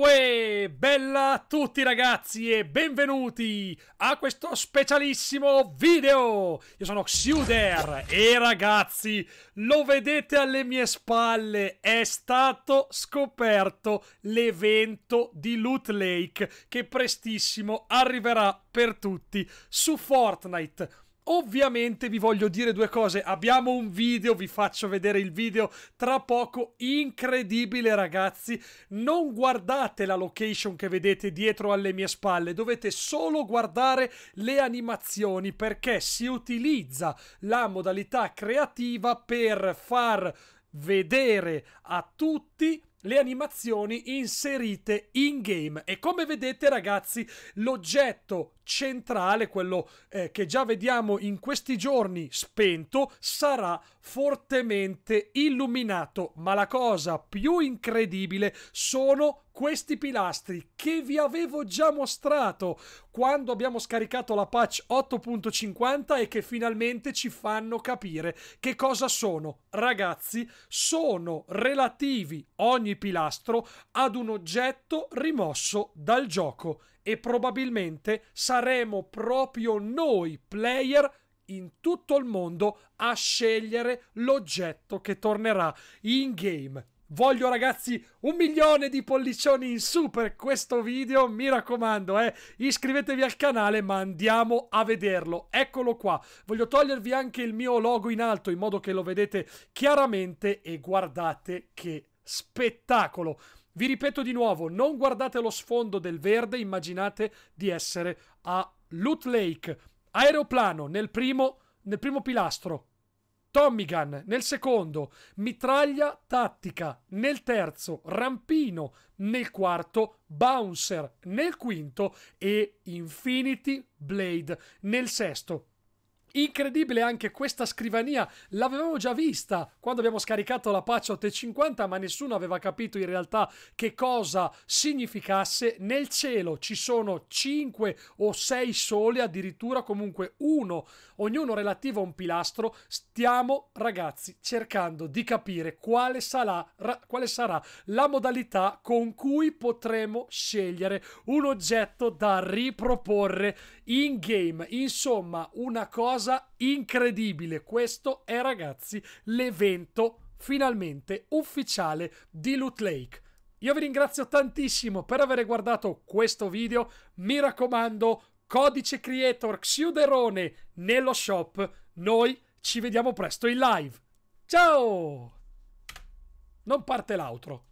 Uè, bella a tutti ragazzi e benvenuti a questo specialissimo video! Io sono Xuder e ragazzi, lo vedete alle mie spalle, è stato scoperto l'evento di Loot Lake che prestissimo arriverà per tutti su Fortnite Ovviamente vi voglio dire due cose, abbiamo un video, vi faccio vedere il video tra poco, incredibile ragazzi, non guardate la location che vedete dietro alle mie spalle, dovete solo guardare le animazioni perché si utilizza la modalità creativa per far vedere a tutti le animazioni inserite in game e come vedete ragazzi l'oggetto centrale, quello eh, che già vediamo in questi giorni spento, sarà fortemente illuminato. Ma la cosa più incredibile sono questi pilastri che vi avevo già mostrato quando abbiamo scaricato la patch 8.50 e che finalmente ci fanno capire che cosa sono. Ragazzi, sono relativi ogni pilastro ad un oggetto rimosso dal gioco e probabilmente saremo proprio noi player in tutto il mondo a scegliere l'oggetto che tornerà in game. Voglio ragazzi un milione di pollicioni in su per questo video, mi raccomando, eh? iscrivetevi al canale ma andiamo a vederlo, eccolo qua. Voglio togliervi anche il mio logo in alto in modo che lo vedete chiaramente e guardate che spettacolo. Vi ripeto di nuovo, non guardate lo sfondo del verde, immaginate di essere a Loot Lake. Aeroplano nel primo, nel primo pilastro, Tommy Gun nel secondo, mitraglia tattica nel terzo, rampino nel quarto, bouncer nel quinto e Infinity Blade nel sesto. Incredibile anche questa scrivania, l'avevamo già vista quando abbiamo scaricato la patch 850, ma nessuno aveva capito in realtà che cosa significasse. Nel cielo ci sono 5 o 6 sole, addirittura comunque uno, ognuno relativo a un pilastro. Stiamo ragazzi cercando di capire quale sarà, quale sarà la modalità con cui potremo scegliere un oggetto da riproporre in game. Insomma, una cosa cosa incredibile. Questo è, ragazzi, l'evento finalmente ufficiale di Loot Lake. Io vi ringrazio tantissimo per aver guardato questo video. Mi raccomando, codice creator Xiuderone nello shop. Noi ci vediamo presto in live. Ciao! Non parte l'altro.